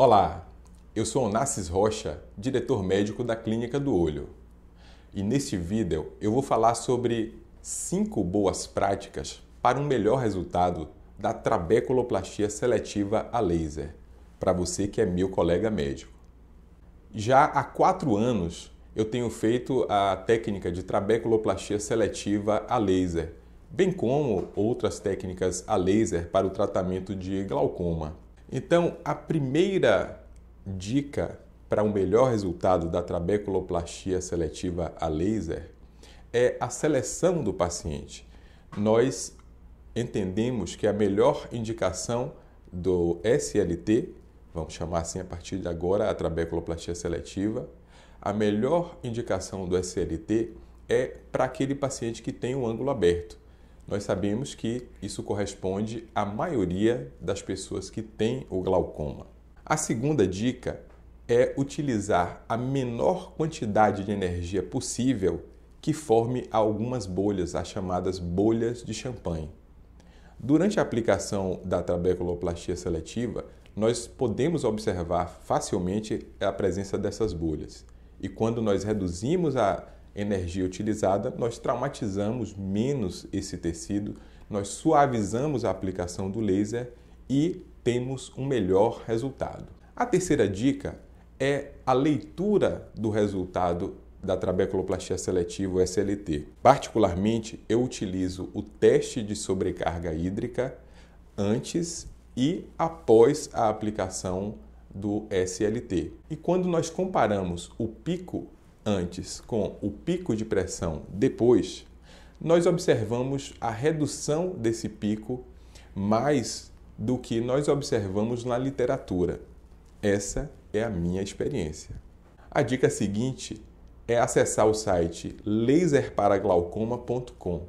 Olá, eu sou Onassis Rocha, diretor médico da Clínica do Olho. E neste vídeo eu vou falar sobre 5 boas práticas para um melhor resultado da trabeculoplastia seletiva a laser, para você que é meu colega médico. Já há 4 anos eu tenho feito a técnica de trabeculoplastia seletiva a laser, bem como outras técnicas a laser para o tratamento de glaucoma. Então, a primeira dica para um melhor resultado da trabeculoplastia seletiva a laser é a seleção do paciente. Nós entendemos que a melhor indicação do SLT, vamos chamar assim a partir de agora a trabeculoplastia seletiva, a melhor indicação do SLT é para aquele paciente que tem o um ângulo aberto nós sabemos que isso corresponde à maioria das pessoas que têm o glaucoma. A segunda dica é utilizar a menor quantidade de energia possível que forme algumas bolhas, as chamadas bolhas de champanhe. Durante a aplicação da trabeculoplastia seletiva, nós podemos observar facilmente a presença dessas bolhas. E quando nós reduzimos a energia utilizada, nós traumatizamos menos esse tecido, nós suavizamos a aplicação do laser e temos um melhor resultado. A terceira dica é a leitura do resultado da trabeculoplastia seletiva SLT. Particularmente, eu utilizo o teste de sobrecarga hídrica antes e após a aplicação do SLT. E quando nós comparamos o pico antes com o pico de pressão depois, nós observamos a redução desse pico mais do que nós observamos na literatura. Essa é a minha experiência. A dica seguinte é acessar o site laserparaglaucoma.com.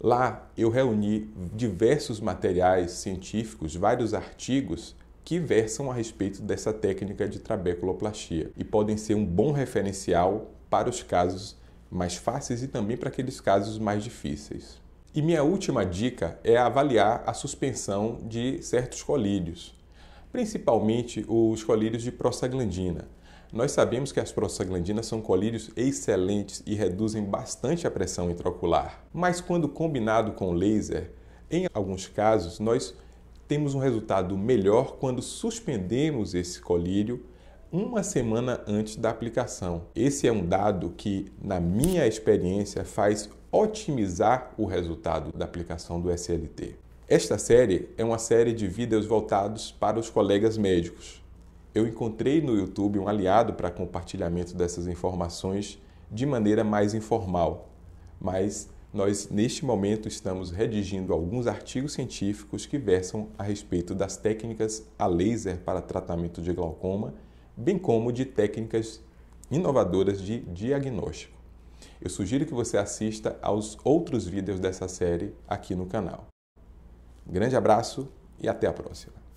Lá eu reuni diversos materiais científicos, vários artigos que versam a respeito dessa técnica de trabeculoplastia e podem ser um bom referencial para os casos mais fáceis e também para aqueles casos mais difíceis. E minha última dica é avaliar a suspensão de certos colírios, principalmente os colírios de prostaglandina. Nós sabemos que as prostaglandinas são colírios excelentes e reduzem bastante a pressão intraocular, mas quando combinado com laser, em alguns casos nós temos um resultado melhor quando suspendemos esse colírio uma semana antes da aplicação. Esse é um dado que, na minha experiência, faz otimizar o resultado da aplicação do SLT. Esta série é uma série de vídeos voltados para os colegas médicos. Eu encontrei no YouTube um aliado para compartilhamento dessas informações de maneira mais informal, mas nós neste momento estamos redigindo alguns artigos científicos que versam a respeito das técnicas a laser para tratamento de glaucoma, bem como de técnicas inovadoras de diagnóstico. Eu sugiro que você assista aos outros vídeos dessa série aqui no canal. Grande abraço e até a próxima!